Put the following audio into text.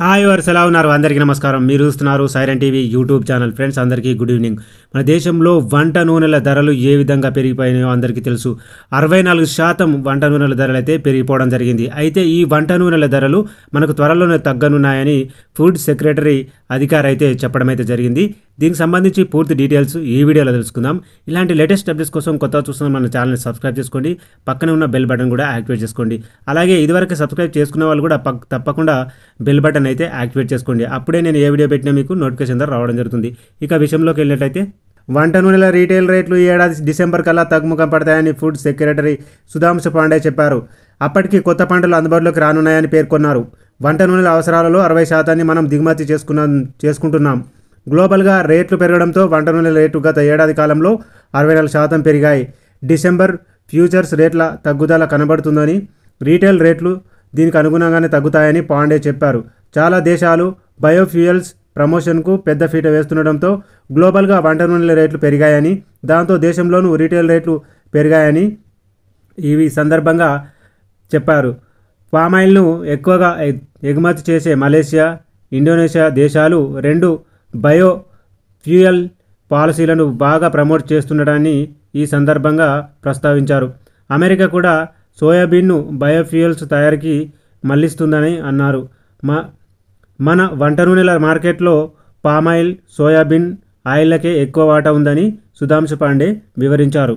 hi verse ఎలా ఉన్నారు అందరికీ నమస్కారం మీరు చూస్తున్నారు siren TV YouTube channel friends అందరికీ గుడ్ ఈవినింగ్ మన దేశంలో వంట నూనెల ధరలు ఏ విధంగా పెరిగిపోయినాయో అందరికీ తెలుసు అరవై నాలుగు శాతం వంట నూనెల ధరలు అయితే పెరిగిపోవడం జరిగింది అయితే ఈ వంట నూనెల ధరలు మనకు త్వరలోనే తగ్గనున్నాయని ఫుడ్ సెక్రటరీ అధికారి అయితే చెప్పడం అయితే జరిగింది దీనికి సంబంధించి పూర్తి డీటెయిల్స్ ఈ వీడియోలో తెలుసుకుందాం ఇలాంటి లేటెస్ట్ అప్డేట్స్ కోసం కొత్త చూస్తున్న మన ఛానల్ని సబ్స్క్రైబ్ చేసుకోండి పక్కనే ఉన్న బెల్ బటన్ కూడా యాక్టివేట్ చేసుకోండి అలాగే ఇదివరకు సబ్స్క్రైబ్ చేసుకున్న వాళ్ళు కూడా తప్పకుండా బెల్ బటన్ బటన్ అయితే యాక్టివేట్ చేసుకోండి అప్పుడే నేను ఏ వీడియో పెట్టినా మీకు నోటిఫికేషన్ ద్వారా రావడం జరుగుతుంది ఇక విషయంలోకి వెళ్ళినట్లయితే వంట నూనెల రీటైల్ రేట్లు ఈ ఏడాది డిసెంబర్ కల్లా తగ్గుముఖం పడతాయని ఫుడ్ సెక్రటరీ సుధాంశ పాండే చెప్పారు అప్పటికి కొత్త పంటలు అందుబాటులోకి రానున్నాయని పేర్కొన్నారు వంట నూనెల అవసరాలలో అరవై శాతాన్ని మనం దిగుమతి చేసుకున్న చేసుకుంటున్నాం గ్లోబల్గా రేట్లు పెరగడంతో వంట నూనెల రేట్లు గత ఏడాది కాలంలో అరవై నాలుగు శాతం పెరిగాయి డిసెంబర్ ఫ్యూచర్స్ రేట్ల తగ్గుదల కనబడుతుందని రీటైల్ రేట్లు దీనికి అనుగుణంగానే తగ్గుతాయని పాండే చెప్పారు చాలా దేశాలు బయోఫ్యూయల్స్ ప్రమోషన్కు పెద్ద ఫీట వేస్తుండటంతో గ్లోబల్గా వంట నూనెల రేట్లు పెరిగాయని దాంతో దేశంలోనూ రీటైల్ రేట్లు పెరిగాయని ఇవి సందర్భంగా చెప్పారు పామాయిల్ను ఎక్కువగా ఎగుమతి చేసే మలేషియా ఇండోనేషియా దేశాలు రెండు బయో ఫ్యూయల్ పాలసీలను బాగా ప్రమోట్ చేస్తుండటాన్ని ఈ సందర్భంగా ప్రస్తావించారు అమెరికా కూడా సోయాబీన్ను బయోఫ్యూయల్స్ తయారీకి మళ్లిస్తుందని అన్నారు మా మన వంట నూనెల మార్కెట్లో పామాయిల్ సోయాబీన్ ఆయిల్లకే ఎక్కువ వాటా ఉందని సుధాంశు పాండే వివరించారు